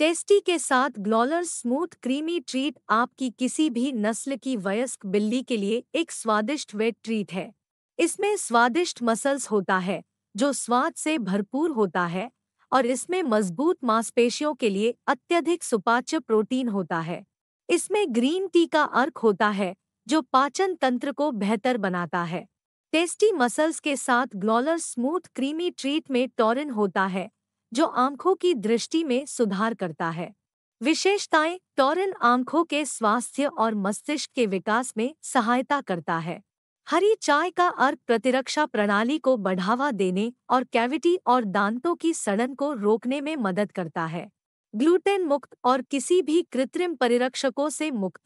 tasty के साथ ग्लॉलर स्मूथ क्रीमी ट्रीट आपकी किसी भी नस्ल की वयस्क बिल्ली के लिए एक स्वादिष्ट वेट ट्रीट है इसमें स्वादिष्ट मसल्स होता है जो स्वाद से भरपूर होता है और इसमें मजबूत मांसपेशियों के लिए अत्यधिक सुपाच्य प्रोटीन होता है इसमें ग्रीन टी का अर्क होता है जो पाचन तंत्र को बेहतर बनाता है टेस्टी मसल्स के साथ ग्लॉलर स्मूथ क्रीमी ट्रीट में टॉरिन होता है जो आंखों की दृष्टि में सुधार करता है विशेषताएं टॉरिन आंखों के स्वास्थ्य और मस्तिष्क के विकास में सहायता करता है हरी चाय का अर्क प्रतिरक्षा प्रणाली को बढ़ावा देने और कैविटी और दांतों की सड़न को रोकने में मदद करता है ग्लूटेन मुक्त और किसी भी कृत्रिम परिरक्षकों से मुक्त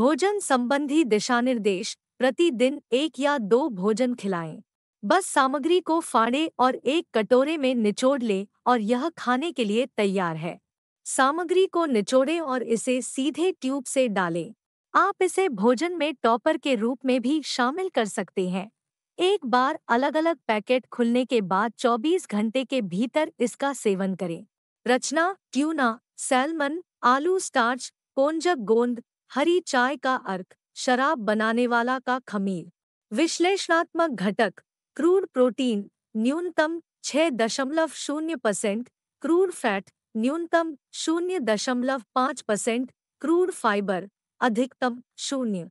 भोजन संबंधी दिशानिर्देश प्रतिदिन एक या दो भोजन खिलाएं बस सामग्री को फाड़े और एक कटोरे में निचोड़ लें और यह खाने के लिए तैयार है सामग्री को निचोड़ें और इसे सीधे ट्यूब से डालें आप इसे भोजन में टॉपर के रूप में भी शामिल कर सकते हैं एक बार अलग अलग पैकेट खुलने के बाद 24 घंटे के भीतर इसका सेवन करें रचना ट्यूना सैलमन आलू स्टार्च कोंजक गोंद हरी चाय का अर्क शराब बनाने वाला का खमीर विश्लेषणात्मक घटक क्रूड प्रोटीन न्यूनतम छः दशमलव शून्य परसेंट क्रूड फैट न्यूनतम शून्य दशमलव पाँच परसेंट क्रूड फाइबर अधिकतम शून्य